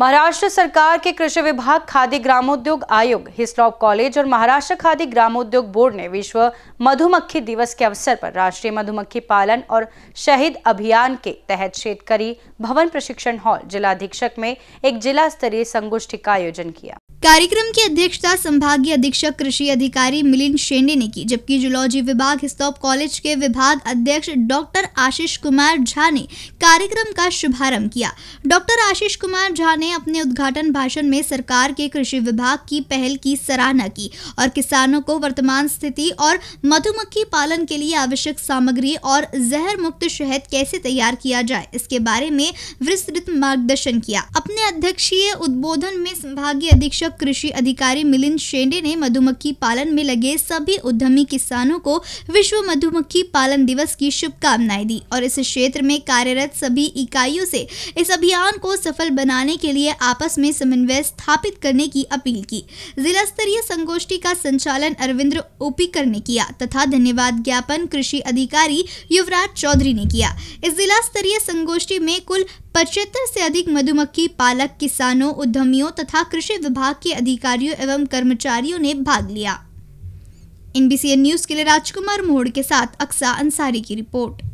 महाराष्ट्र सरकार के कृषि विभाग खादी ग्रामोद्योग आयोग हिस्लॉप कॉलेज और महाराष्ट्र खादी ग्रामोद्योग बोर्ड ने विश्व मधुमक्खी दिवस के अवसर पर राष्ट्रीय मधुमक्खी पालन और शहीद अभियान के तहत शेतकारी भवन प्रशिक्षण हॉल जिला अधीक्षक में एक जिला स्तरीय संगोष्ठी का आयोजन किया कार्यक्रम की अध्यक्षता संभागीय अधीक्षक कृषि अधिकारी मिलिंद शेंडे ने की जबकि जुलॉजी विभाग हिस्टॉप कॉलेज के विभाग अध्यक्ष डॉक्टर आशीष कुमार झा ने कार्यक्रम का शुभारंभ किया डॉक्टर आशीष कुमार झा ने ने अपने उद्घाटन भाषण में सरकार के कृषि विभाग की पहल की सराहना की और किसानों को वर्तमान स्थिति और मधुमक्खी पालन के लिए आवश्यक सामग्री और जहर मुक्त शहद कैसे तैयार किया जाए इसके बारे में विस्तृत मार्गदर्शन किया अपने अध्यक्षीय उद्बोधन में संभागीय अधीक्षक कृषि अधिकारी मिलिंद शेंडे ने मधुमक्खी पालन में लगे सभी उद्यमी किसानों को विश्व मधुमक्खी पालन दिवस की शुभकामनाएं दी और इस क्षेत्र में कार्यरत सभी इकाइयों से इस अभियान को सफल बनाने के लिए लिए आपस में समन्वय स्थापित करने की अपील की जिला स्तरीय संगोष्ठी का संचालन अरविंद ओपीकर ने किया तथा धन्यवाद ज्ञापन कृषि अधिकारी युवराज चौधरी ने किया इस जिला स्तरीय संगोष्ठी में कुल पचहत्तर से अधिक मधुमक्खी पालक किसानों उद्यमियों तथा कृषि विभाग के अधिकारियों एवं कर्मचारियों ने भाग लिया एनबीसीएन न्यूज के लिए राजकुमार मोड़ के साथ अक्सा अंसारी की रिपोर्ट